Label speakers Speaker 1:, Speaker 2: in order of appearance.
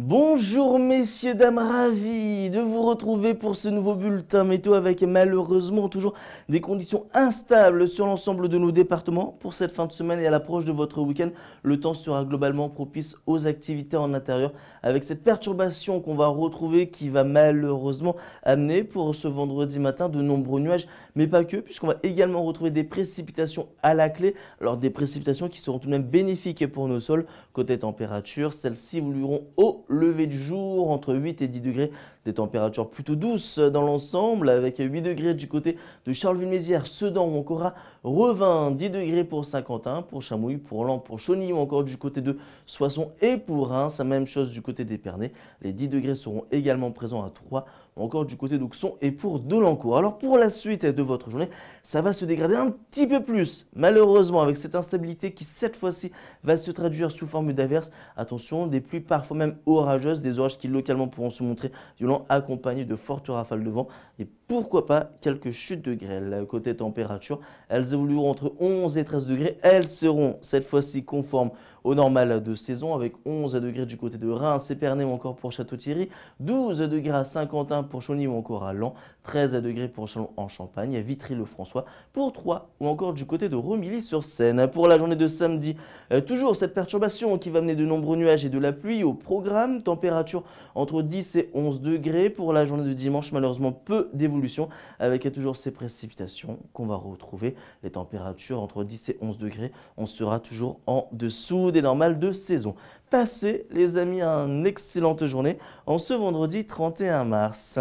Speaker 1: Bonjour messieurs, dames, ravis de vous retrouver pour ce nouveau bulletin météo avec malheureusement toujours des conditions instables sur l'ensemble de nos départements. Pour cette fin de semaine et à l'approche de votre week-end, le temps sera globalement propice aux activités en intérieur avec cette perturbation qu'on va retrouver qui va malheureusement amener pour ce vendredi matin de nombreux nuages, mais pas que puisqu'on va également retrouver des précipitations à la clé. Alors des précipitations qui seront tout de même bénéfiques pour nos sols. Côté température, celles-ci évolueront au lever du jour entre 8 et 10 degrés des températures plutôt douce dans l'ensemble avec 8 degrés du côté de Charleville-Mézières, Sedan ou encore à Revin, 10 degrés pour Saint-Quentin, pour Chamouille, pour Lan, pour Chauny ou encore du côté de Soissons et pour Reims. La même chose du côté des d'Épernay. Les 10 degrés seront également présents à 3 encore du côté d'Auxon et pour Delancourt. Alors pour la suite de votre journée, ça va se dégrader un petit peu plus, malheureusement, avec cette instabilité qui cette fois-ci va se traduire sous forme d'averses. Attention, des pluies parfois même orageuses, des orages qui localement pourront se montrer violents, accompagnés de fortes rafales de vent et pourquoi pas quelques chutes de grêle. Côté température, elles évolueront entre 11 et 13 degrés. Elles seront cette fois-ci conformes au normal de saison, avec 11 degrés du côté de Reims, Épernay ou encore pour Château-Thierry, 12 degrés à Saint-Quentin pour Chauny ou encore à Lens, 13 degrés pour Chalon en Champagne, à Vitry-le-François pour 3 ou encore du côté de Romilly-sur-Seine. Pour la journée de samedi, euh, toujours cette perturbation qui va amener de nombreux nuages et de la pluie au programme, température entre 10 et 11 degrés. Pour la journée de dimanche, malheureusement peu d'évolution avec toujours ces précipitations qu'on va retrouver. Les températures entre 10 et 11 degrés, on sera toujours en dessous des normales de saison. Passez, les amis, une excellente journée en ce vendredi 31 mars.